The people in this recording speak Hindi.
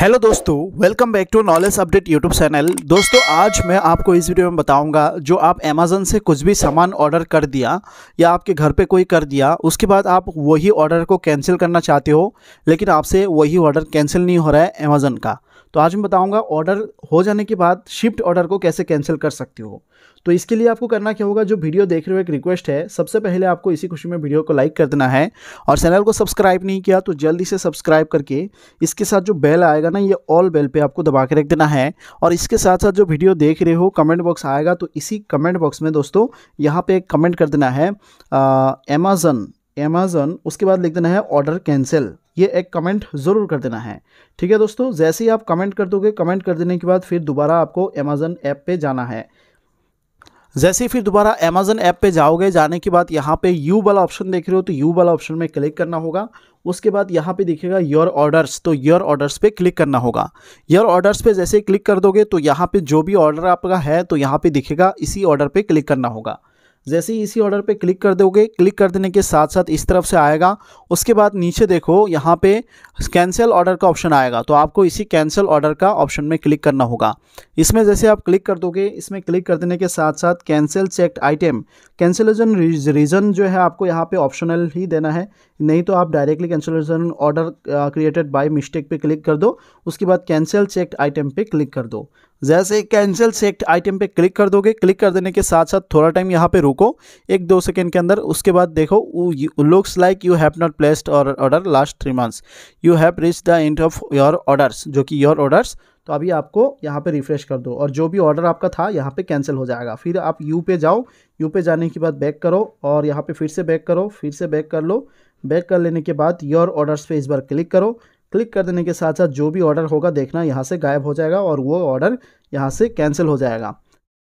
हेलो दोस्तों welcome back to knowledge update YouTube channel दोस्तों आज मैं आपको इस वीडियो में बताऊंगा जो आप अमेज़न से कुछ भी सामान ऑर्डर कर दिया या आपके घर पे कोई कर दिया उसके बाद आप वही ऑर्डर को कैंसिल करना चाहते हो लेकिन आपसे वही ऑर्डर कैंसिल नहीं हो रहा है अमेज़न का तो आज मैं बताऊंगा ऑर्डर हो जाने के बाद शिफ्ट ऑर्डर को कैसे कैंसिल कर सकते हो तो इसके लिए आपको करना क्या होगा जो वीडियो देख रहे हो एक रिक्वेस्ट है सबसे पहले आपको इसी खुशी में वीडियो को लाइक कर देना है और चैनल को सब्सक्राइब नहीं किया तो जल्दी से सब्सक्राइब करके इसके साथ जो बेल आएगा ना ये ऑल बेल पे आपको दबा के रख देना है और इसके साथ साथ जो वीडियो देख रहे हो कमेंट बॉक्स आएगा तो इसी कमेंट बॉक्स में दोस्तों यहाँ पर कमेंट कर देना है अमेज़न अमेज़न उसके बाद लिख देना है ऑर्डर कैंसिल ये एक कमेंट ज़रूर कर देना है ठीक है दोस्तों जैसे ही आप कमेंट कर दोगे कमेंट कर देने के बाद फिर दोबारा आपको अमेज़न ऐप पे जाना है जैसे ही फिर दोबारा अमेज़न ऐप पे जाओगे जाने के बाद यहाँ पे यू वाला ऑप्शन देख रहे हो तो यू वाला ऑप्शन में क्लिक करना होगा उसके बाद यहाँ पे देखिएगा योर ऑर्डर्स तो योर ऑर्डर्स पे क्लिक करना होगा योर ऑर्डर्स पे जैसे क्लिक कर दोगे तो यहाँ पे जो भी ऑर्डर आपका है तो यहाँ पे दिखेगा इसी ऑर्डर पे क्लिक करना होगा जैसे ही इसी ऑर्डर पे क्लिक कर दोगे क्लिक कर देने के साथ साथ इस तरफ से आएगा उसके बाद नीचे देखो यहाँ पे कैंसिल ऑर्डर का ऑप्शन आएगा तो आपको इसी कैंसिल ऑर्डर का ऑप्शन में क्लिक करना होगा इसमें जैसे आप क्लिक कर दोगे इसमें क्लिक कर देने के साथ साथ cancel checked item cancellation reason जो है आपको यहाँ पर ऑप्शनल ही देना है नहीं तो आप directly cancellation order created by mistake पर क्लिक कर दो उसके बाद कैंसिल चेक्ड आइटम पर क्लिक कर दो जैसे कैंसिल सेक्ट आइटम पे क्लिक कर दोगे क्लिक कर देने के साथ साथ थोड़ा टाइम यहाँ पे रुको एक दो सेकेंड के अंदर उसके बाद देखो looks like you have not placed और order last three months you have reach the end of your orders जो कि योर ऑर्डर्स तो अभी आपको यहाँ पे रिफ्रेश कर दो और जो भी ऑर्डर आपका था यहाँ पे कैंसिल हो जाएगा फिर आप यू पे जाओ यू पे जाने के बाद बैक करो और यहाँ पे फिर से बैक करो फिर से बैक कर लो बैक कर लेने के बाद योर ऑर्डर्स पे इस बार क्लिक करो क्लिक कर देने के साथ साथ जो भी ऑर्डर होगा देखना यहाँ से गायब हो जाएगा और वो ऑर्डर यहाँ से कैंसिल हो जाएगा